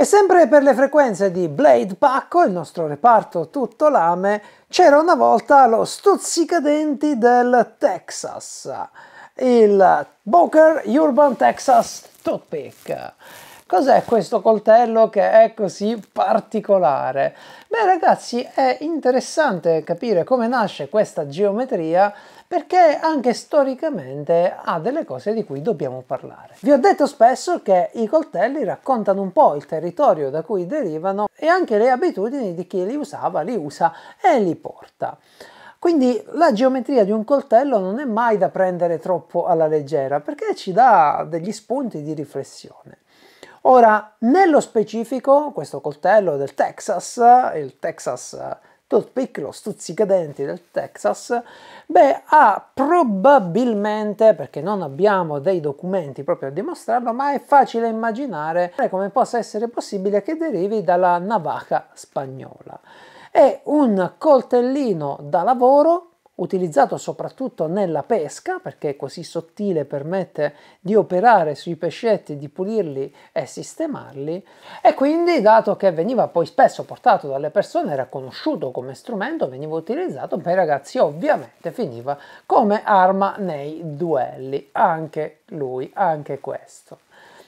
E sempre per le frequenze di Blade Pacco, il nostro reparto tutto lame, c'era una volta lo stuzzicadenti del Texas, il Boker Urban Texas Toothpick. Cos'è questo coltello che è così particolare? Beh ragazzi è interessante capire come nasce questa geometria perché anche storicamente ha delle cose di cui dobbiamo parlare. Vi ho detto spesso che i coltelli raccontano un po' il territorio da cui derivano e anche le abitudini di chi li usava, li usa e li porta. Quindi la geometria di un coltello non è mai da prendere troppo alla leggera perché ci dà degli spunti di riflessione. Ora, nello specifico, questo coltello del Texas, il Texas toothpick, lo stuzzicadenti del Texas, beh, ha probabilmente, perché non abbiamo dei documenti proprio a dimostrarlo, ma è facile immaginare come possa essere possibile che derivi dalla navaca spagnola. È un coltellino da lavoro utilizzato soprattutto nella pesca perché è così sottile permette di operare sui pescetti, di pulirli e sistemarli e quindi dato che veniva poi spesso portato dalle persone era conosciuto come strumento, veniva utilizzato per i ragazzi ovviamente finiva come arma nei duelli, anche lui, anche questo.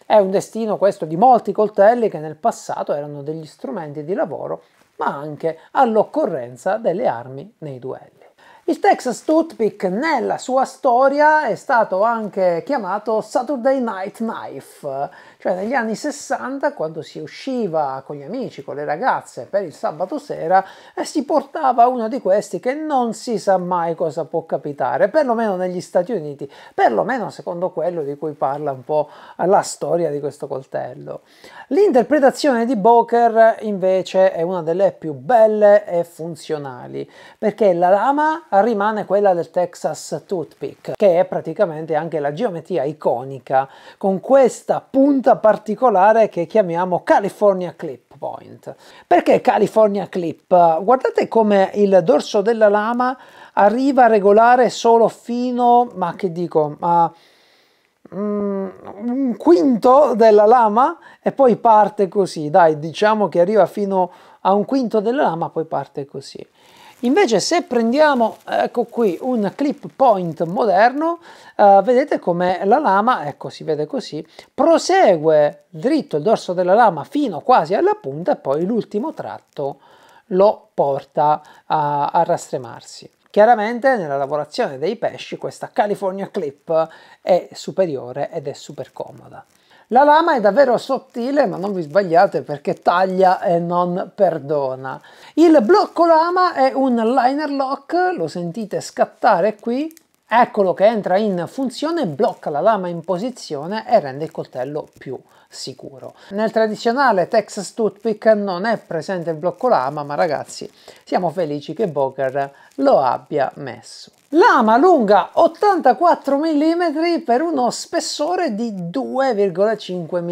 È un destino questo di molti coltelli che nel passato erano degli strumenti di lavoro, ma anche all'occorrenza delle armi nei duelli. Il Texas Toothpick nella sua storia è stato anche chiamato Saturday Night Knife cioè negli anni 60 quando si usciva con gli amici, con le ragazze per il sabato sera e eh, si portava uno di questi che non si sa mai cosa può capitare, perlomeno negli Stati Uniti, perlomeno secondo quello di cui parla un po' la storia di questo coltello. L'interpretazione di Boker invece è una delle più belle e funzionali perché la lama rimane quella del Texas Toothpick che è praticamente anche la geometria iconica con questa punta chiusa particolare che chiamiamo California Clip Point. Perché California Clip? Guardate come il dorso della lama arriva a regolare solo fino, ma che dico, a mm, un quinto della lama e poi parte così, dai, diciamo che arriva fino a un quinto della lama, poi parte così. Invece se prendiamo, ecco qui, un clip point moderno, eh, vedete come la lama, ecco si vede così, prosegue dritto il dorso della lama fino quasi alla punta e poi l'ultimo tratto lo porta a, a rastremarsi. Chiaramente nella lavorazione dei pesci questa California Clip è superiore ed è super comoda. La lama è davvero sottile, ma non vi sbagliate perché taglia e non perdona. Il blocco lama è un liner lock, lo sentite scattare qui, Eccolo che entra in funzione, blocca la lama in posizione e rende il coltello più sicuro. Nel tradizionale Texas Toothpick non è presente il blocco lama, ma ragazzi siamo felici che Boker lo abbia messo. Lama lunga 84 mm per uno spessore di 2,5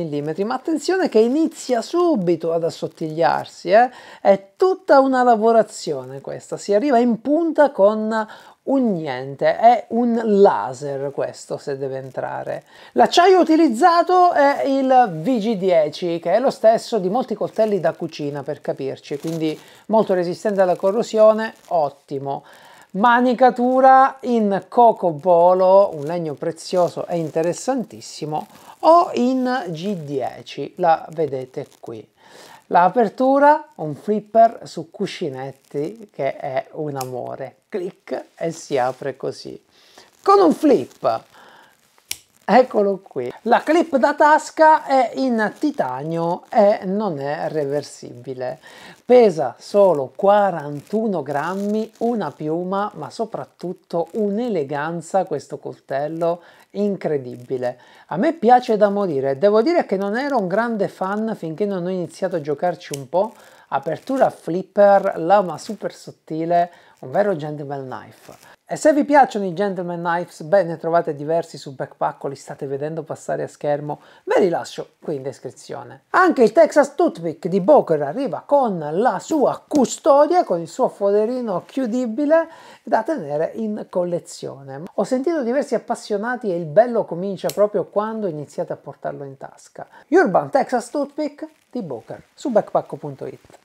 mm, ma attenzione che inizia subito ad assottigliarsi, eh? è tutta una lavorazione questa, si arriva in punta con un niente, è un laser questo se deve entrare. L'acciaio utilizzato è il VG10 che è lo stesso di molti coltelli da cucina per capirci, quindi molto resistente alla corrosione, ottimo. Manicatura in coco cocobolo, un legno prezioso e interessantissimo, o in G10, la vedete qui. L'apertura, un flipper su cuscinetti che è un amore. Clic e si apre così. Con un flip! Eccolo qui. La clip da tasca è in titanio e non è reversibile. Pesa solo 41 grammi, una piuma, ma soprattutto un'eleganza questo coltello incredibile. A me piace da morire. Devo dire che non ero un grande fan finché non ho iniziato a giocarci un po'. Apertura flipper, lama super sottile, un vero gentleman knife. E se vi piacciono i Gentleman Knives, beh ne trovate diversi su Backpack, li state vedendo passare a schermo, ve li lascio qui in descrizione. Anche il Texas Toothpick di Boker arriva con la sua custodia, con il suo foderino chiudibile da tenere in collezione. Ho sentito diversi appassionati e il bello comincia proprio quando iniziate a portarlo in tasca. Urban Texas Toothpick di Boker su backpack.it.